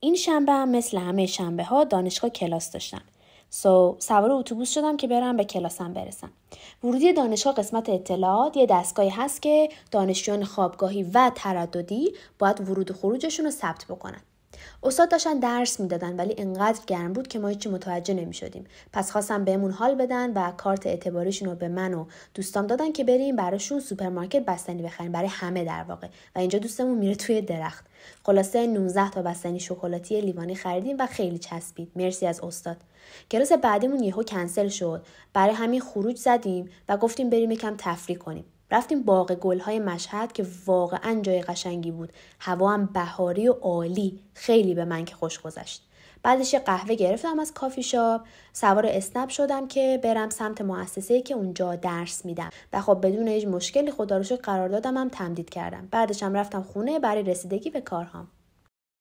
این شنبه هم مثل همه شنبه ها دانشگاه کلاس داشتم. سو سوار اتوبوس شدم که برم به کلاسم برسم. ورودی دانشگاه قسمت اطلاعات یه دستگاهی هست که دانشجویان خوابگاهی و ترددی باید ورود و خروجشون رو ثبت بکنن. استاد داشتن درس میدادن ولی انقدر گرم بود که ما هیچی متوجه نمیشدیم پس خواستم بهمون حال بدن و کارت اعتباریشون رو به من و دوستام دادن که بریم براشون سوپرمارکت بستنی بخریم برای همه در واقع و اینجا دوستمون میره توی درخت خلاصه 19 تا بستنی شکلاتی لیوانی خریدیم و خیلی چسبید مرسی از استاد کلاس بعدیمون یهو کنسل شد برای همین خروج زدیم و گفتیم بریم یکم تفریح کنیم رفتیم باغ گلهای مشهد که واقعا جای قشنگی بود هوا هم بهاری و عالی خیلی به من که خوش گذشت بعدش یه قهوه گرفتم از کافی شاپ سوار اسنپ شدم که برم سمت مؤسسه که اونجا درس میدم و خب بدون هیچ مشکلی خدا رو شد هم تمدید کردم بعدش هم رفتم خونه برای رسیدگی به کارهام